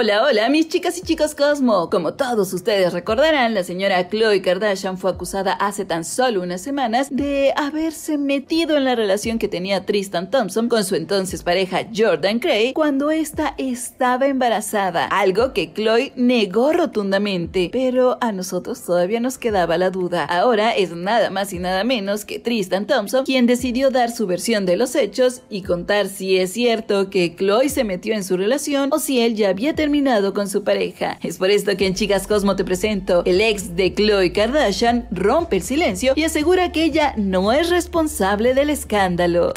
Hola, hola, mis chicas y chicos Cosmo. Como todos ustedes recordarán, la señora Chloe Kardashian fue acusada hace tan solo unas semanas de haberse metido en la relación que tenía Tristan Thompson con su entonces pareja Jordan Cray cuando ésta estaba embarazada, algo que Chloe negó rotundamente, pero a nosotros todavía nos quedaba la duda. Ahora es nada más y nada menos que Tristan Thompson quien decidió dar su versión de los hechos y contar si es cierto que Chloe se metió en su relación o si él ya había tenido terminado con su pareja. Es por esto que en Chicas Cosmo te presento, el ex de Chloe Kardashian rompe el silencio y asegura que ella no es responsable del escándalo.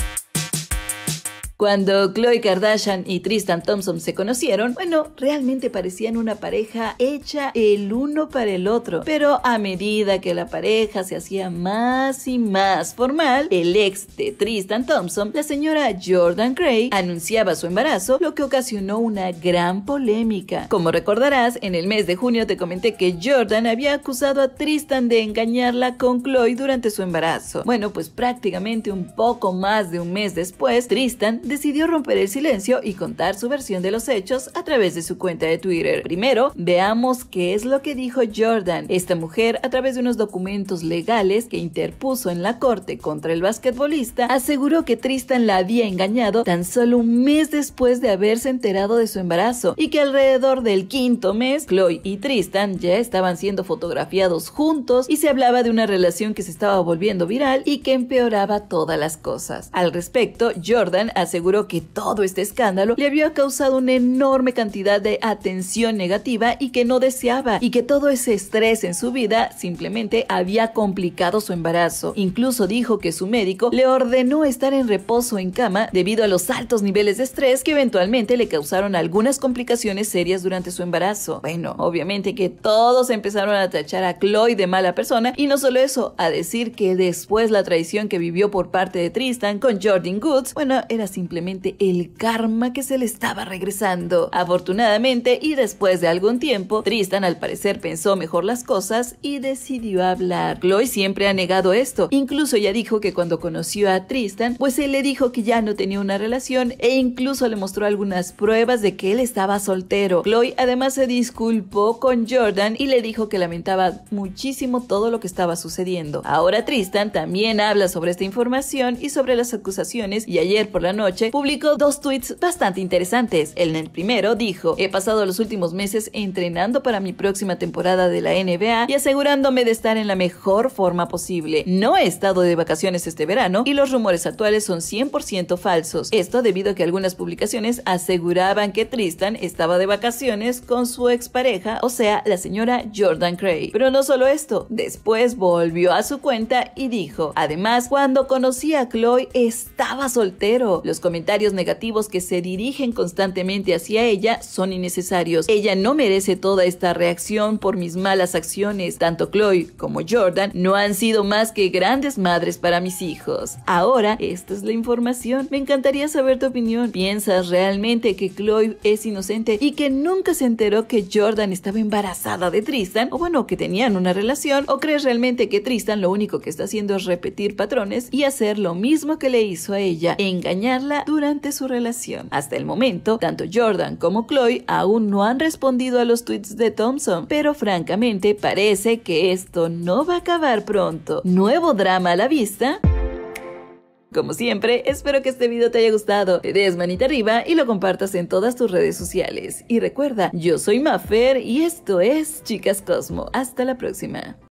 Cuando Chloe Kardashian y Tristan Thompson se conocieron, bueno, realmente parecían una pareja hecha el uno para el otro. Pero a medida que la pareja se hacía más y más formal, el ex de Tristan Thompson, la señora Jordan Gray, anunciaba su embarazo, lo que ocasionó una gran polémica. Como recordarás, en el mes de junio te comenté que Jordan había acusado a Tristan de engañarla con Chloe durante su embarazo. Bueno, pues prácticamente un poco más de un mes después, Tristan decidió romper el silencio y contar su versión de los hechos a través de su cuenta de Twitter. Primero, veamos qué es lo que dijo Jordan, esta mujer a través de unos documentos legales que interpuso en la corte contra el basquetbolista, aseguró que Tristan la había engañado tan solo un mes después de haberse enterado de su embarazo y que alrededor del quinto mes, Chloe y Tristan ya estaban siendo fotografiados juntos y se hablaba de una relación que se estaba volviendo viral y que empeoraba todas las cosas. Al respecto, Jordan aseguró aseguró que todo este escándalo le había causado una enorme cantidad de atención negativa y que no deseaba y que todo ese estrés en su vida simplemente había complicado su embarazo. Incluso dijo que su médico le ordenó estar en reposo en cama debido a los altos niveles de estrés que eventualmente le causaron algunas complicaciones serias durante su embarazo. Bueno, obviamente que todos empezaron a tachar a Chloe de mala persona y no solo eso, a decir que después la traición que vivió por parte de Tristan con Jordan Goods, bueno, era sin simplemente el karma que se le estaba regresando. Afortunadamente y después de algún tiempo, Tristan al parecer pensó mejor las cosas y decidió hablar. Chloe siempre ha negado esto, incluso ya dijo que cuando conoció a Tristan, pues él le dijo que ya no tenía una relación e incluso le mostró algunas pruebas de que él estaba soltero. Chloe además se disculpó con Jordan y le dijo que lamentaba muchísimo todo lo que estaba sucediendo. Ahora Tristan también habla sobre esta información y sobre las acusaciones y ayer por la noche publicó dos tweets bastante interesantes. En el primero dijo: He pasado los últimos meses entrenando para mi próxima temporada de la NBA y asegurándome de estar en la mejor forma posible. No he estado de vacaciones este verano y los rumores actuales son 100% falsos. Esto debido a que algunas publicaciones aseguraban que Tristan estaba de vacaciones con su expareja, o sea, la señora Jordan Cray. Pero no solo esto, después volvió a su cuenta y dijo, además, cuando conocí a Chloe estaba soltero. Los comentarios negativos que se dirigen constantemente hacia ella son innecesarios. Ella no merece toda esta reacción por mis malas acciones. Tanto Chloe como Jordan no han sido más que grandes madres para mis hijos. Ahora, esta es la información. Me encantaría saber tu opinión. ¿Piensas realmente que Chloe es inocente y que nunca se enteró que Jordan estaba embarazada de Tristan? O bueno, que tenían una relación. ¿O crees realmente que Tristan lo único que está haciendo es repetir patrones y hacer lo mismo que le hizo a ella? Engañarla durante su relación. Hasta el momento, tanto Jordan como Chloe aún no han respondido a los tweets de Thompson, pero francamente parece que esto no va a acabar pronto. Nuevo drama a la vista. Como siempre, espero que este video te haya gustado, te des manita arriba y lo compartas en todas tus redes sociales. Y recuerda, yo soy Mafer y esto es Chicas Cosmo. Hasta la próxima.